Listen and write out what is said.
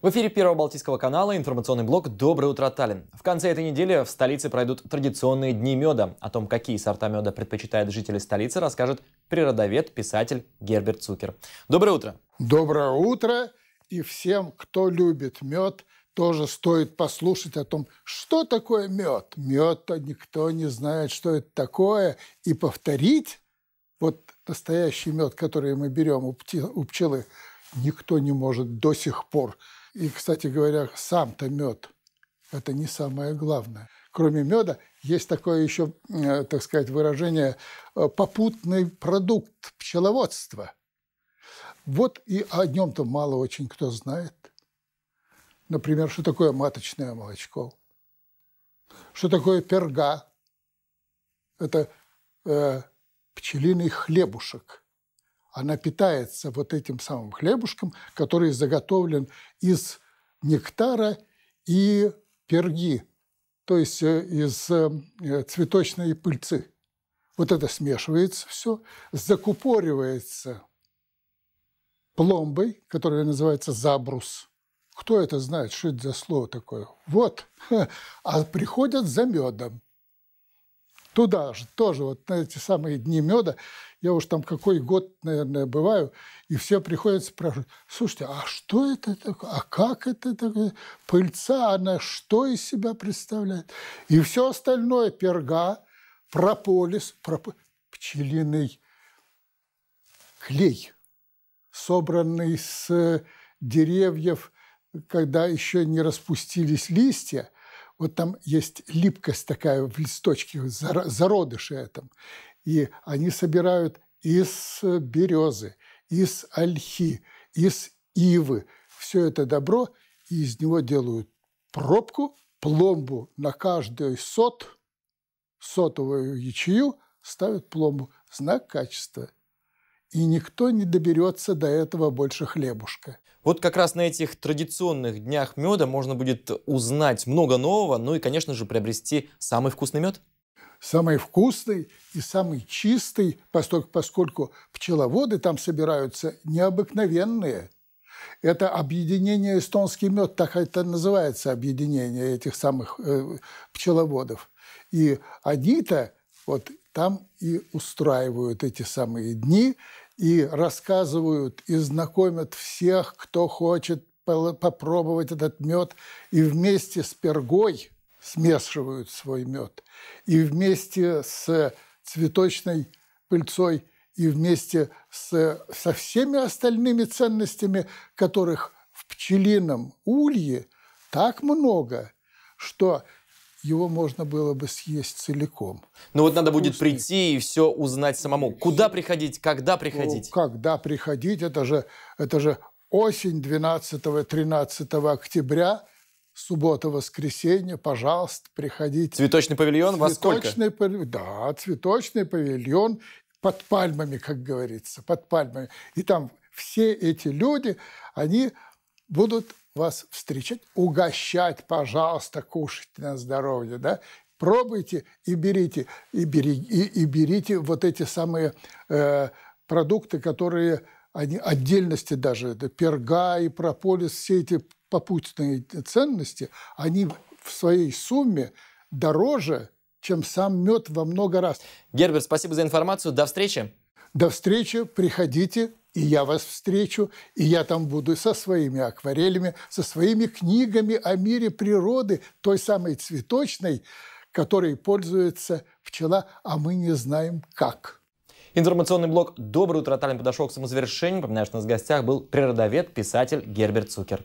В эфире Первого Балтийского канала информационный блок «Доброе утро, Таллин». В конце этой недели в столице пройдут традиционные дни меда. О том, какие сорта меда предпочитают жители столицы, расскажет природовед, писатель Герберт Цукер. Доброе утро! Доброе утро! И всем, кто любит мед, тоже стоит послушать о том, что такое мед. Мед-то никто не знает, что это такое. И повторить вот настоящий мед, который мы берем у, у пчелы, никто не может до сих пор. И, кстати говоря, сам-то мед – это не самое главное. Кроме меда есть такое еще, э, так сказать, выражение э, «попутный продукт пчеловодства». Вот и о нем-то мало очень кто знает. Например, что такое маточное молочко, что такое перга. Это э, пчелиный хлебушек – она питается вот этим самым хлебушком, который заготовлен из нектара и перги, то есть э, из э, э, цветочной пыльцы. Вот это смешивается все, закупоривается пломбой, которая называется забрус. Кто это знает, что это за слово такое? Вот. А приходят за медом туда же, тоже вот на эти самые дни меда, я уж там какой год, наверное, бываю, и все приходят спрашивают, слушайте, а что это такое, а как это такое, пыльца, она что из себя представляет? И все остальное, перга, прополис, проп... пчелиный клей, собранный с деревьев, когда еще не распустились листья – вот там есть липкость такая в листочке, зародыши этом. И они собирают из березы, из ольхи, из ивы все это добро, и из него делают пробку, пломбу на каждую сот, сотовую ячею ставят пломбу, знак качества – и никто не доберется до этого больше хлебушка. Вот как раз на этих традиционных днях меда можно будет узнать много нового, ну и, конечно же, приобрести самый вкусный мед. Самый вкусный и самый чистый, поскольку, поскольку пчеловоды там собираются необыкновенные. Это объединение «Эстонский мед», так это называется, объединение этих самых э, пчеловодов. И они-то, вот там и устраивают эти самые дни, и рассказывают, и знакомят всех, кто хочет попробовать этот мед, и вместе с пергой смешивают свой мед, и вместе с цветочной пыльцой, и вместе с, со всеми остальными ценностями, которых в пчелином улье так много, что его можно было бы съесть целиком. Ну вот надо будет прийти и все узнать самому. Куда приходить, когда приходить? Ну, когда приходить, это же, это же осень 12-13 октября, суббота, воскресенье, пожалуйста, приходите. Цветочный павильон цветочный во сколько? да, цветочный павильон под пальмами, как говорится, под пальмами. И там все эти люди, они будут вас встречать, угощать, пожалуйста, кушайте на здоровье, да, пробуйте и берите, и, бери, и, и берите вот эти самые э, продукты, которые они отдельности даже, это перга и прополис, все эти попутные ценности, они в своей сумме дороже, чем сам мед во много раз. Герберт, спасибо за информацию. До встречи. До встречи. Приходите и я вас встречу, и я там буду со своими акварелями, со своими книгами о мире природы, той самой цветочной, которой пользуется пчела, а мы не знаем как. Информационный блок «Доброе утро» Таллин подошел к самозавершению. Напоминаю, что у нас в гостях был природовед, писатель Герберт Цукер.